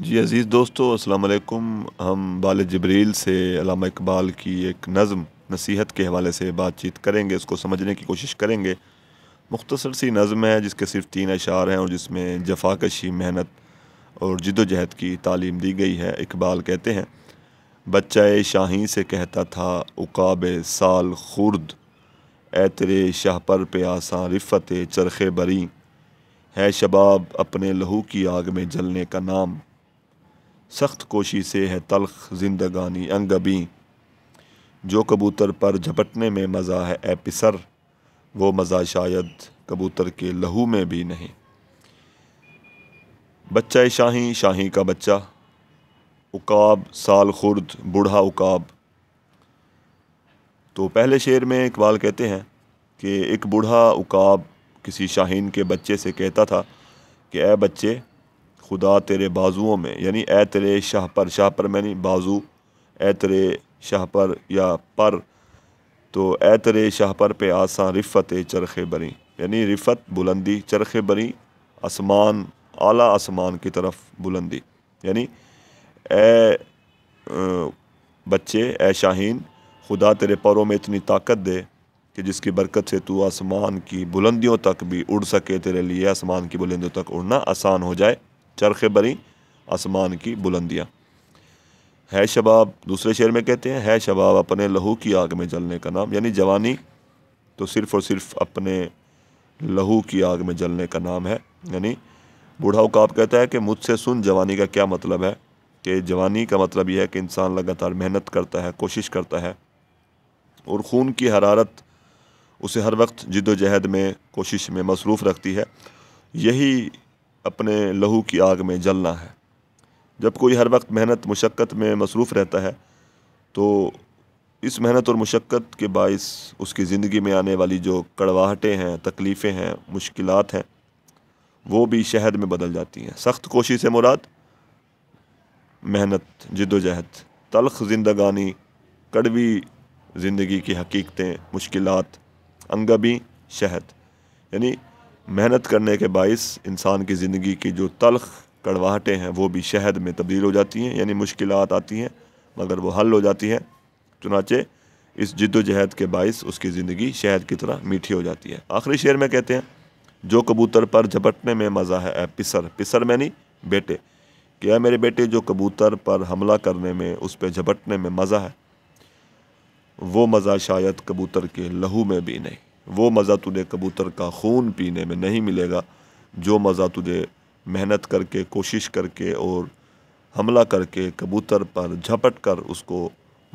जी अज़ीज़ दोस्तों अस्सलाम वालेकुम हम बाल जबरील से अलामा इकबाल की एक नज़म नसीहत के हवाले से बातचीत करेंगे उसको समझने की कोशिश करेंगे मुख्तसर सी नज़म है जिसके सिर्फ तीन अशार हैं और जिसमें जफाकशी मेहनत और जदोजहद की तालीम दी गई है इकबाल कहते हैं बच्चा शाही से कहता था उकाब साल खुर्द ए तेरे शाहपर पे आसा रिफ़त चरखे बरी है शबाब अपने लहू की आग में जलने का नाम सख्त कोशी से है तलख जिंदगानी अंगबी जो कबूतर पर झपटने में मज़ा है ए पिसर वो मज़ा शायद कबूतर के लहू में भी नहीं बच्चा शाही शाही का बच्चा उकाब साल खुर्द बूढ़ा उकाब तो पहले शेर में इकबाल कहते हैं कि एक बूढ़ा उकाब किसी शाहीन के बच्चे से कहता था कि ए बच्चे खुदा तेरे बाजुओं में यानी ए तेरे शाह पर शाह पर मैंने बाजू ए तेरे शाह पर या पर तो ए तेरे शाह पर पे आसा रिफ़त चरखे बरी यानी रिफ़त बुलंदी चरखे बरी आसमान आला आसमान की तरफ बुलंदी यानी ए बच्चे ए शाहीन खुदा तेरे पैरों में इतनी ताकत दे कि जिसकी बरकत से तू आसमान की बुलंदियों तक भी उड़ सके तेरे लिए आसमान की बुलंदियों तक उड़ना आसान हो जाए चरखे बरी आसमान की बुलंदियाँ है शबाब दूसरे शेर में कहते हैं है शबाब अपने लहू की आग में जलने का नाम यानी जवानी तो सिर्फ़ और सिर्फ अपने लहू की आग में जलने का नाम है यानी बूढ़ा उकाब कहता है कि मुझसे सुन जवानी का क्या मतलब है कि जवानी का मतलब यह है कि इंसान लगातार मेहनत करता है कोशिश करता है और खून की हरारत उसे हर वक्त जिदोजहद में कोशिश में मसरूफ़ रखती है यही अपने लहू की आग में जलना है जब कोई हर वक्त मेहनत मशक्क़त में मसरूफ़ रहता है तो इस मेहनत और मशक्क़त के बायस उसकी ज़िंदगी में आने वाली जो कड़वाहटें हैं तकलीफ़ें हैं मुश्किल हैं वो भी शहद में बदल जाती हैं सख्त कोशिश है मुराद मेहनत जदोजहद तलख जिंदगानी कड़वी ज़िंदगी की हकीकतें मुश्किल अंगबी शहद यानी मेहनत करने के बायस इंसान की ज़िंदगी की जो तलख कड़वाहटें हैं वो भी शहद में तब्दील हो जाती हैं यानी मुश्किल आती हैं मगर वो हल हो जाती हैं चुनाचे इस जद्दोजहद के बायस उसकी ज़िंदगी शहद की तरह मीठी हो जाती है आखिरी शेर में कहते हैं जो कबूतर पर झपटने में मज़ा है ए पिसर पिसर मैनी बेटे क्या मेरे बेटे जो कबूतर पर हमला करने में उस पर झपटने में मज़ा है वो मज़ा शायद कबूतर के लहू में भी नहीं वो मज़ा तुझे कबूतर का खून पीने में नहीं मिलेगा जो मज़ा तुझे मेहनत करके कोशिश करके और हमला करके कबूतर पर झपट कर उसको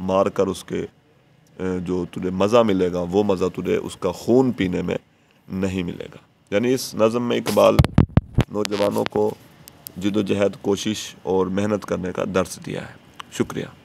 मार कर उसके जो तुझे मज़ा मिलेगा वो मज़ा तुझे उसका खून पीने में नहीं मिलेगा यानी इस नज़म में इकबाल नौजवानों को जदोजहद कोशिश और मेहनत करने का दर्श दिया है शुक्रिया